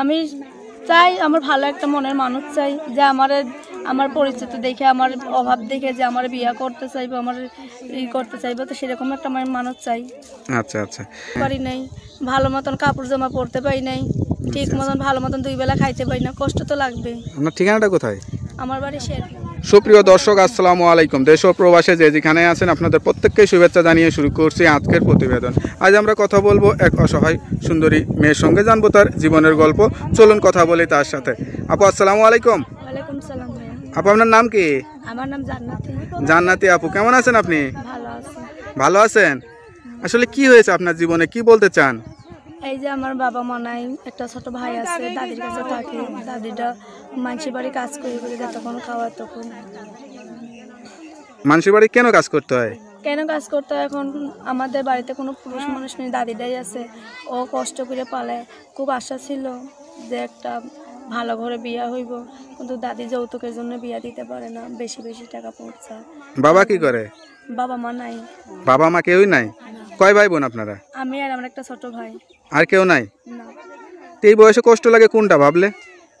আমি চাই আমার ভালো একটা মনের মানুষ চাই যে আমার আমার পরিচিত দেখে আমার অভাব দেখে যে আমার বিয়া করতে চাইবো আমার ই করতে চাইবো তো সেরকম একটা মানুষ চাই আচ্ছা আচ্ছা পারি নাই ভালো মতন কাপড় জামা পরতে পারি নাই ঠিক আচ্ছা, আচ্ছা। মতন ভালো মতন দুই বেলা খাইতে পারি না কষ্ট তো লাগবে আপনার ঠিকানাটা কোথায় সুপ্রিয় দর্শক আসসালামু আলাইকুম দেশ ও প্রবাসে যে যেখানে আছেন আপনাদের প্রত্যেককে শুভেচ্ছা জানিয়ে শুরু করছি আজকের প্রতিবেদন আজ আমরা কথা বলবো এক অসহায় সুন্দরী মেয়ের সঙ্গে জানবো তার জীবনের গল্প চলুন কথা বলি তার সাথে আপু আসসালামু আলাইকুম আপু আপনার নাম কি জান্নাতি আপু কেমন আছেন আপনি ভালো আছেন আসলে কি হয়েছে আপনার জীবনে কি বলতে চান এই যে আমার বাবা মা নাই একটা ছোট ভাই আছে দাদির কাছে থাকে দাদিটা মানসি বাড়ি কাজ করে করে তখন খাওয়ার তখন মানসি বাড়ি কেন কাজ করতে হয় কেন কাজ করতে হয় এখন আমাদের বাড়িতে কোনো পুরুষ মানুষ নেই দাদিটাই আছে ও কষ্ট করে পালে খুব আশা ছিল যে একটা ভালো ঘরে বিয়া হইব কিন্তু দাদি যৌতুকের জন্য বিয়া দিতে পারে না বেশি বেশি টাকা পড়ছে বাবা কি করে বাবা মা নাই বাবা মা কেউই নাই কয় ভাই বোন আপনারা আমি আর আমার একটা ছোট ভাই আর কেউ নাই এই বয়সে কষ্ট লাগে কোনটা ভাবলে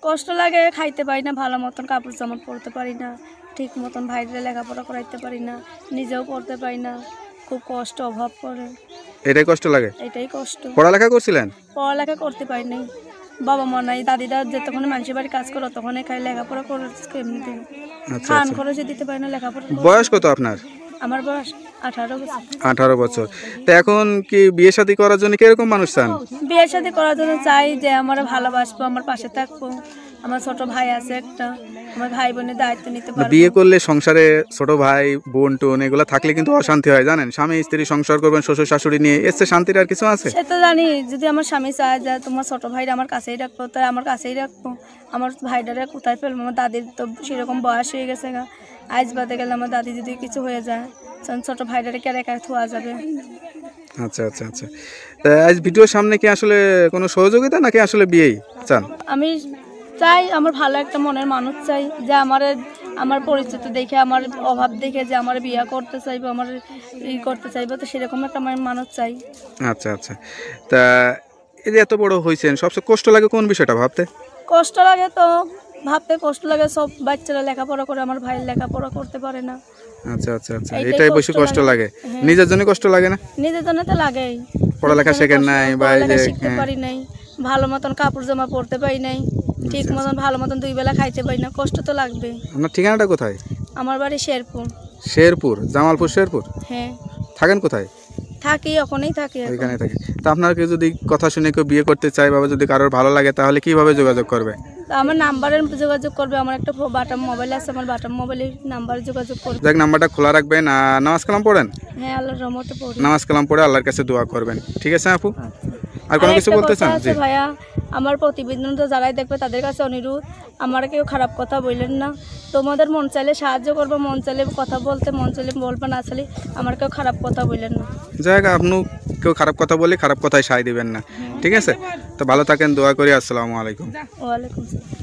কষ্ট লাগে খাইতে পারি না ভালো মতন কাপড় জামা পরতে পারি না ঠিক মতন ভাইদের লেখাপড়া করাইতে পারি না নিজেও করতে পারি না খুব কষ্ট অভাব পড়ে এটাই কষ্ট লাগে এটাই কষ্ট পড়ালেখা করছিলেন পড়ালেখা করতে পারি নাই বাবা মা নাই দাদিদা যতক্ষণ মানুষের বাড়ি কাজ করো তখনই খাই লেখাপড়া করে দিন আচ্ছা, খান আচ্ছা। খরচে দিতে পারি না লেখাপড়া বয়স কত আপনার আমার বয়স আঠারো বছর তো এখন কি বিয়ে শাদী করার জন্য কিরকম মানুষ চান বিয়ে শাদী করার জন্য চাই যে আমার ভালোবাসবো আমার পাশে থাকবো আমার ছোট ভাই আছে একটা আমার ভাই বোনের দায়িত্ব নিতে পারবো বিয়ে করলে সংসারে ছোট ভাই বোন টোন এগুলো থাকলে কিন্তু অশান্তি হয় জানেন স্বামী স্ত্রী সংসার করবেন শ্বশুর শাশুড়ি নিয়ে এসে শান্তির আর কিছু আছে সে তো জানি যদি আমার স্বামী চায় যে তোমার ছোট ভাই আমার কাছেই রাখবো তাই আমার কাছেই রাখবো আমার ভাইটারে কোথায় ফেলবো আমার দাদির তো সেরকম বয়স হয়ে গেছে আজ বাদে গেলে আমার দাদি যদি কিছু হয়ে যায় ছোট ভাইটাকে আর একা থোয়া যাবে আচ্ছা আচ্ছা আচ্ছা আজ ভিডিওর সামনে কি আসলে কোনো সহযোগিতা নাকি আসলে বিয়েই চান আমি চাই আমার ভালো একটা মনের মানুষ চাই যে আমার আমার পরিচিত দেখে আমার অভাব দেখে যে আমার বিয়ে করতে চাইবো আমার ই করতে চাইবো তো সেরকম একটা আমার মানুষ চাই আচ্ছা আচ্ছা তা এই যে এত বড় হয়েছেন সবচেয়ে কষ্ট লাগে কোন বিষয়টা ভাবতে কষ্ট লাগে তো ভাবতে কষ্ট লাগে সব বাচ্চারা লেখাপড়া করে আমার ভাইয়ের লেখাপড়া করতে পারে না আচ্ছা আচ্ছা আচ্ছা এটাই বেশি কষ্ট লাগে হ্যাঁ। নিজের জন্য কষ্ট লাগে না নিজের জন্য তো লাগেই পড়ালেখা শেখেন নাই বা শিখতে হ্যাঁ। পারি নাই ভালো মতন কাপড় জামা পরতে পারি নাই আচ্ছা, ঠিক আচ্ছা। মতন ভালো মতন দুই বেলা খাইতে পারি না কষ্ট তো লাগবে আপনার ঠিকানাটা কোথায় আমার বাড়ি শেরপুর শেরপুর জামালপুর শেরপুর হ্যাঁ থাকেন কোথায় থাকি ওখানেই থাকি ওইখানে থাকি তা আপনার কেউ যদি কথা শুনে কেউ বিয়ে করতে চায় বা যদি কারোর ভালো লাগে তাহলে কিভাবে যোগাযোগ করবে আমার নাম্বারে যোগাযোগ করবে আমার একটা বাটাম মোবাইল আছে আমার বাটাম মোবাইলে নাম্বারে যোগাযোগ করবে দেখ নাম্বারটা খোলা রাখবেন নামাজ কালাম পড়েন হ্যাঁ আল্লাহর রহমতে পড়ি নামাজ কালাম পড়ে আল্লাহর কাছে দোয়া করবেন ঠিক আছে আপু আচ্ছা। আর কোনো কিছু বলতে চান জি ভাইয়া আমার প্রতিবেদন তো যারাই দেখবে তাদের কাছে অনুরোধ আমার কেউ খারাপ কথা বললেন না তোমাদের মন চাইলে সাহায্য করবো মন চাইলে কথা বলতে মন চাইলে বলবে না চাইলে আমার কেউ খারাপ কথা বললেন না যাই আপনি কেউ খারাপ কথা বলে খারাপ কথায় সায় দিবেন না হ্যাঁ, ঠিক আছে তো ভালো থাকেন দোয়া করি আসসালামু আলাইকুম